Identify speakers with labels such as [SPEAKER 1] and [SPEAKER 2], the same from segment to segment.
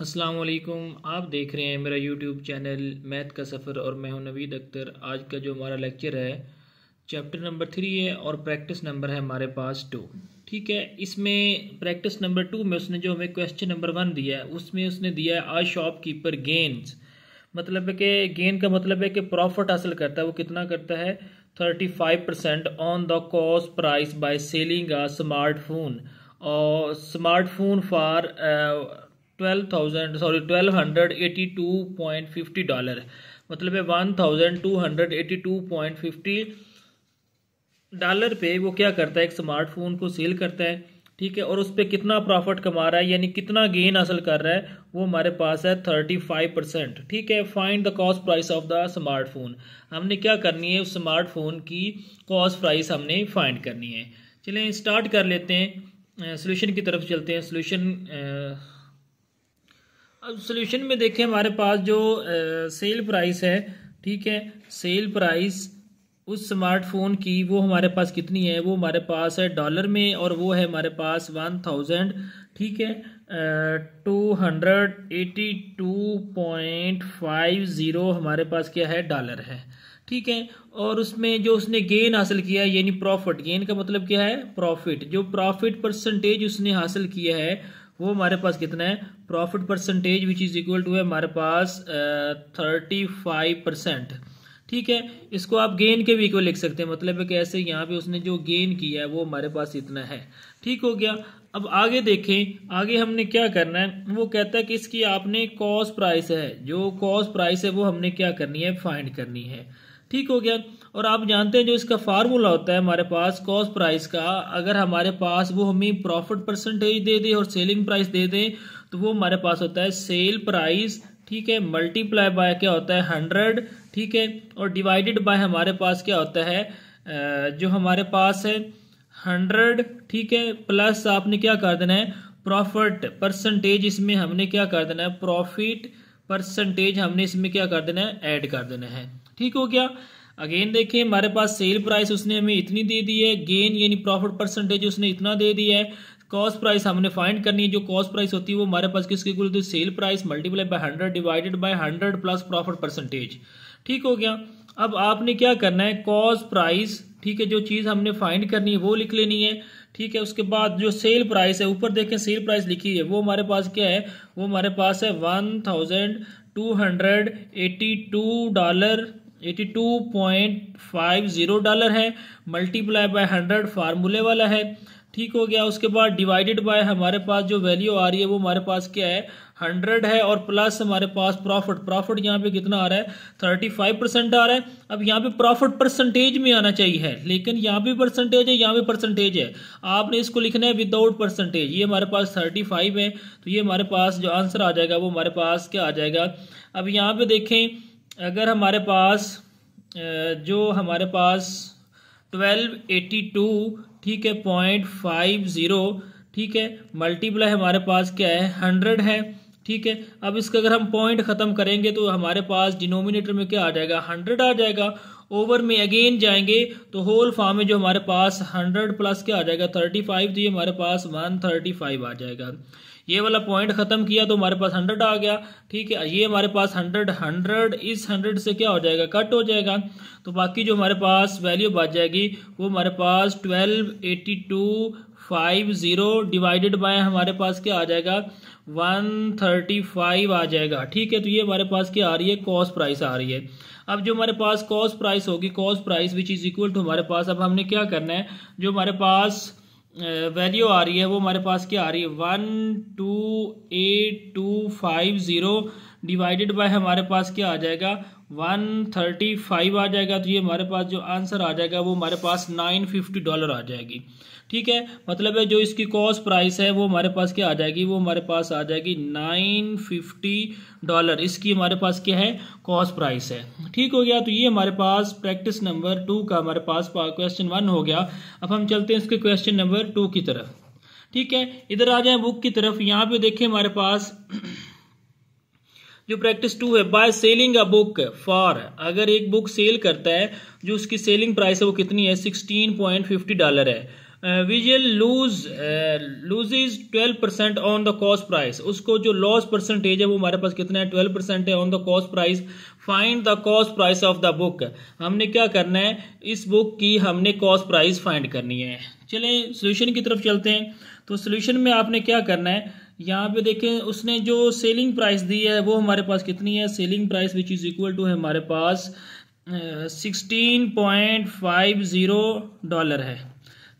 [SPEAKER 1] अस्सलाम वालेकुम आप देख रहे हैं मेरा यूट्यूब चैनल मैथ का सफ़र और मैं हूं नवीद अख्तर आज का जो हमारा लेक्चर है चैप्टर नंबर थ्री है और प्रैक्टिस नंबर है हमारे पास टू ठीक है इसमें प्रैक्टिस नंबर टू में उसने जो हमें क्वेश्चन नंबर वन दिया है उसमें उसने दिया है आ शॉप कीपर गेंस मतलब है कि गेन का मतलब है कि प्रॉफिट हासिल करता है वो कितना करता है thirty five percent on the cost price by selling a smartphone और smartphone for twelve thousand sorry twelve hundred eighty two point fifty dollar मतलब है one thousand two hundred eighty two point fifty dollar पे वो क्या करता है एक smartphone को सेल करता है ठीक है और उस पर कितना प्रॉफिट कमा रहा है यानी कितना गेन हासिल कर रहा है वो हमारे पास है थर्टी फाइव परसेंट ठीक है find the cost price of the smartphone हमने क्या करनी है उस स्मार्टफोन की कॉस्ट प्राइस हमने फाइंड करनी है चलें स्टार्ट कर लेते हैं सोल्यूशन की तरफ चलते हैं सोल्यूशन अब सोल्यूशन में देखें हमारे पास जो सेल प्राइस है ठीक है सेल प्राइस उस स्मार्टफोन की वो हमारे पास कितनी है वो हमारे पास है डॉलर में और वो है हमारे पास वन थाउजेंड ठीक है two hundred eighty two point five zero हमारे पास क्या है डॉलर है ठीक है और उसमें जो उसने गेन हासिल किया है यानी प्रॉफिट गेन का मतलब क्या है प्रॉफिट जो प्रॉफिट परसेंटेज उसने हासिल किया है वो हमारे पास कितना है profit percentage which is equal to है हमारे पास थर्टी फाइव परसेंट ठीक है इसको आप गेन के भी इक्वल लिख सकते हैं मतलब है कैसे ऐसे यहाँ पे उसने जो गेन किया है वो हमारे पास इतना है ठीक हो गया अब आगे देखें आगे हमने क्या करना है वो कहता है कि इसकी आपने कॉस्ट प्राइस है जो कॉस्ट प्राइस है वो हमने क्या करनी है फाइंड करनी है ठीक हो गया और आप जानते हैं जो इसका फार्मूला होता है हमारे पास कॉस्ट प्राइस का अगर हमारे पास वो हमें प्रॉफिट परसेंटेज दे दे और सेलिंग प्राइस दे दे तो वो हमारे पास होता है सेल प्राइस ठीक है मल्टीप्लाई बाय क्या होता है हंड्रेड ठीक है और डिवाइडेड बाय हमारे पास क्या होता है जो हमारे पास है हंड्रेड ठीक है प्लस आपने क्या कर देना है प्रॉफिट परसेंटेज इसमें हमने क्या कर देना है प्रॉफिट परसेंटेज हमने इसमें क्या कर देना है ऐड कर देना है ठीक हो गया अगेन देखिए हमारे पास सेल प्राइस उसने हमें इतनी दे दी है गेन यानी प्रॉफिट परसेंटेज उसने इतना दे दिया है कॉस्ट प्राइस हमने फाइंड करनी है जो कॉस्ट प्राइस होती है वो हमारे पास किसके इक्वल होती है sell price multiply by hundred divided by hundred plus profit percentage ठीक हो गया अब आपने क्या करना है कॉस्ट प्राइस ठीक है जो चीज़ हमने फाइंड करनी है वो लिख लेनी है ठीक है उसके बाद जो सेल प्राइस है ऊपर देखें सेल प्राइस लिखी है वो हमारे पास क्या है वो हमारे पास है one thousand two hundred eighty two dollar 82.50 dollar है मल्टीप्लाई बाय 100 फार्मूले वाला है ठीक हो गया उसके बाद डिवाइडेड बाय हमारे पास जो वैल्यू आ रही है वो हमारे पास क्या है हंड्रेड है और प्लस हमारे पास प्रॉफिट प्रॉफिट यहाँ पे कितना आ रहा है थर्टी फाइव परसेंट आ रहा है अब यहाँ पे प्रॉफिट परसेंटेज में आना चाहिए लेकिन यहाँ भी परसेंटेज है यहाँ भी परसेंटेज है आपने इसको लिखना है विदाउट परसेंटेज ये हमारे पास थर्टी फाइव है तो ये हमारे पास जो आंसर आ जाएगा वो हमारे पास क्या आ जाएगा अब यहाँ पे देखें अगर हमारे पास जो हमारे पास ट्वेल्व एटी टू ठीक है पॉइंट फाइव ज़ीरो ठीक है मल्टीप्लाई हमारे पास क्या है हंड्रेड है ठीक है अब इसका अगर हम पॉइंट ख़त्म करेंगे तो हमारे पास डिनोमिनेटर में क्या आ जाएगा हंड्रेड आ जाएगा ओवर में अगेन जाएंगे तो होल फॉर्म में जो हमारे पास हंड्रेड प्लस क्या आ जाएगा थर्टी फाइव तो ये हमारे पास वन थर्टी फाइव आ जाएगा ये वाला पॉइंट खत्म किया तो हमारे पास हंड्रेड आ गया ठीक है ये हमारे पास हंड्रेड हंड्रेड इस हंड्रेड से क्या हो जाएगा कट हो जाएगा तो बाकी जो हमारे पास वैल्यू बच जाएगी वो हमारे पास twelve eighty two five zero divided by हमारे पास क्या आ जाएगा वन थर्टी फाइव आ जाएगा ठीक है तो ये हमारे पास क्या आ रही है कॉस्ट प्राइस आ रही है अब जो हमारे पास कॉस्ट प्राइस होगी cost price which is equal to हमारे पास अब हमने क्या करना है जो हमारे पास वैल्यू आ रही है वो हमारे पास क्या आ रही है one two eight two five zero divided by हमारे पास क्या आ जाएगा वन थर्टी फाइव आ जाएगा तो ये हमारे पास जो आंसर आ जाएगा वो हमारे पास नाइन फिफ्टी डॉलर आ जाएगी ठीक है मतलब है जो इसकी कॉस्ट प्राइस है वो हमारे पास क्या आ जाएगी वो हमारे पास आ जाएगी नाइन फिफ्टी डॉलर इसकी हमारे पास क्या है कॉस्ट प्राइस है ठीक हो गया तो ये हमारे पास प्रैक्टिस नंबर टू का हमारे पास क्वेश्चन वन हो गया अब हम चलते हैं इसके क्वेश्चन नंबर टू की तरफ ठीक है इधर आ जाए बुक की तरफ यहाँ पे देखें हमारे पास जो प्रैक्टिस टू है by selling a book for अगर एक बुक सेल करता है जो उसकी सेलिंग प्राइस है वो कितनी है सिक्सटीन पॉइंट फिफ्टी डॉलर है विजल lose loses twelve percent on the cost price उसको जो लॉस परसेंटेज है वो हमारे पास कितना है ट्वेल्व परसेंट है on the cost price find the cost price of the book हमने क्या करना है इस बुक की हमने कॉस्ट प्राइस फाइंड करनी है चलें सोल्यूशन की तरफ चलते हैं तो सोल्यूशन में आपने क्या करना है यहाँ पे देखें उसने जो सेलिंग प्राइस दी है वो हमारे पास कितनी है selling price which is equal to है हमारे पास sixteen point five zero dollar है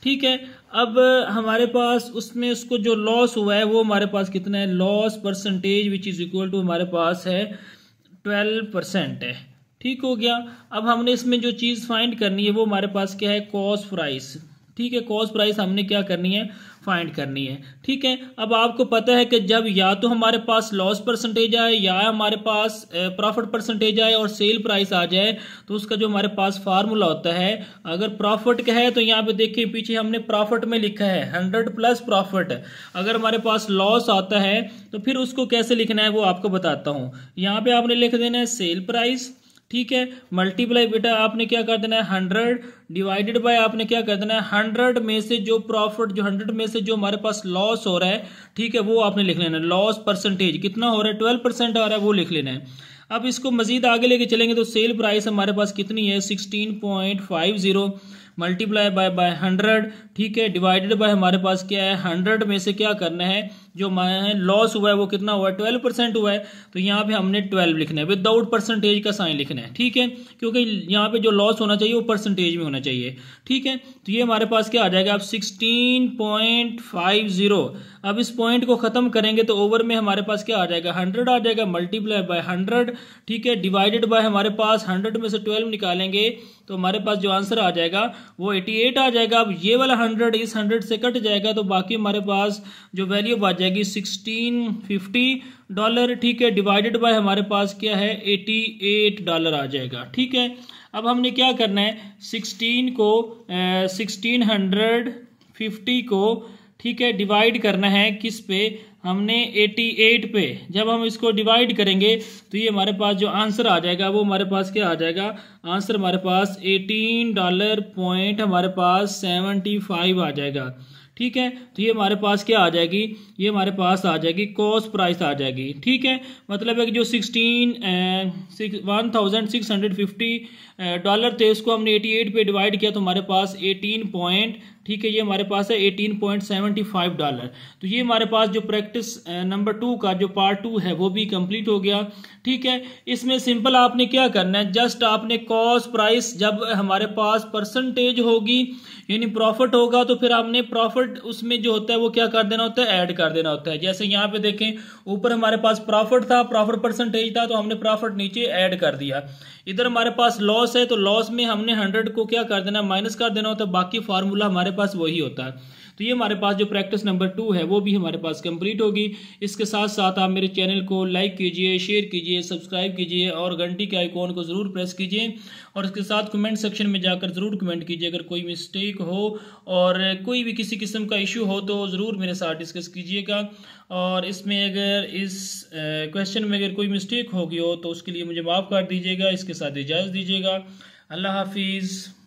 [SPEAKER 1] ठीक है अब हमारे पास उसमें उसको जो लॉस हुआ है वो हमारे पास कितना है loss percentage which is equal to हमारे पास है ट्वेल्व परसेंट है ठीक हो गया अब हमने इसमें जो चीज़ फाइंड करनी है वो हमारे पास क्या है कॉस्ट प्राइस ठीक है कॉस्ट प्राइस हमने क्या करनी है फाइंड करनी है ठीक है अब आपको पता है कि जब या तो हमारे पास लॉस परसेंटेज आए या हमारे पास प्रॉफिट परसेंटेज आए और सेल प्राइस आ जाए तो उसका जो हमारे पास फार्मूला होता है अगर प्रॉफिट का है तो यहाँ पे देखिए पीछे हमने प्रॉफिट में लिखा है हंड्रेड प्लस प्रॉफिट अगर हमारे पास लॉस आता है तो फिर उसको कैसे लिखना है वो आपको बताता हूँ यहाँ पे आपने लिख देना है सेल प्राइस ठीक है मल्टीप्लाई बेटा आपने क्या कर देना है हंड्रेड डिवाइडेड बाय आपने क्या कर देना है हंड्रेड में से जो प्रॉफिट जो हंड्रेड में से जो हमारे पास लॉस हो रहा है ठीक है वो आपने लिख लेना है लॉस परसेंटेज कितना हो रहा है ट्वेल्व परसेंट आ रहा है वो लिख लेना है अब इसको मजीद आगे लेके चलेंगे तो सेल प्राइस हमारे पास कितनी है sixteen point five zero multiply by by hundred ठीक है डिवाइडेड बाय हमारे पास क्या है हंड्रेड में से क्या करना है जो लॉस हुआ है वो कितना हुआ है ट्वेल्व परसेंट हुआ है तो यहाँ पे हमने ट्वेल्व लिखना है विदाउट परसेंटेज का साइन लिखना है ठीक है क्योंकि यहाँ पे जो लॉस होना चाहिए वो परसेंटेज में होना चाहिए ठीक है तो ये हमारे पास क्या आ जाएगा आप सिक्सटीन पॉइंट फाइव जीरो अब इस पॉइंट को खत्म करेंगे तो ओवर में हमारे पास क्या आ जाएगा हंड्रेड आ जाएगा मल्टीप्लाई बाय हंड्रेड ठीक है डिवाइडेड बाय हमारे पास हंड्रेड में से ट्वेल्व निकालेंगे तो हमारे पास जो आंसर आ जाएगा वो 88 आ जाएगा अब ये वाला 100 इस 100 से कट जाएगा तो बाकी हमारे पास जो वैल्यू आ जाएगी 1650 डॉलर ठीक है डिवाइडेड बाय हमारे पास क्या है 88 डॉलर आ जाएगा ठीक है अब हमने क्या करना है 16 को सिक्सटीन हंड्रेड को ठीक है डिवाइड करना है किस पे हमने 88 पे जब हम इसको डिवाइड करेंगे तो ये हमारे पास जो आंसर आ जाएगा वो हमारे पास क्या आ जाएगा आंसर हमारे पास 18 डॉलर पॉइंट हमारे पास 75 आ जाएगा ठीक है तो ये हमारे पास क्या आ जाएगी ये हमारे पास आ जाएगी कॉस्ट प्राइस आ जाएगी ठीक है मतलब है कि जो sixteen one thousand six hundred fifty dollar थे उसको हमने एटी एट पे डिवाइड किया तो हमारे पास एटीन पॉइंट ठीक है ये हमारे पास है eighteen point seventy five dollar तो ये हमारे पास जो प्रैक्टिस नंबर टू का जो पार्ट टू है वो भी कंप्लीट हो गया ठीक है इसमें सिंपल आपने क्या करना है जस्ट आपने कॉस्ट प्राइस जब हमारे पास परसेंटेज होगी यानी प्रॉफिट होगा तो फिर आपने प्रॉफिट उसमें जो होता है वो क्या कर देना होता है ऐड कर देना होता है जैसे यहाँ पे देखें ऊपर हमारे पास प्रॉफिट था प्रॉफिट परसेंटेज था तो हमने प्रॉफिट नीचे ऐड कर दिया इधर हमारे पास लॉस है तो लॉस में हमने हंड्रेड को क्या कर देना माइनस कर देना होता है बाकी फार्मूला हमारे पास वही होता है तो ये हमारे पास जो प्रैक्टिस नंबर टू है वो भी हमारे पास कंप्लीट होगी इसके साथ साथ आप मेरे चैनल को लाइक कीजिए शेयर कीजिए सब्सक्राइब कीजिए और घंटी के आइकॉन को ज़रूर प्रेस कीजिए और इसके साथ कमेंट सेक्शन में जाकर ज़रूर कमेंट कीजिए अगर कोई मिस्टेक हो और कोई भी किसी किस्म का इशू हो तो ज़रूर मेरे साथ डिस्कस कीजिएगा और इसमें अगर इस क्वेश्चन में अगर कोई मिस्टेक होगी हो तो उसके लिए मुझे माफ़ कर दीजिएगा इसके साथ इजाज़ दीजिएगा अल्लाह हाफिज़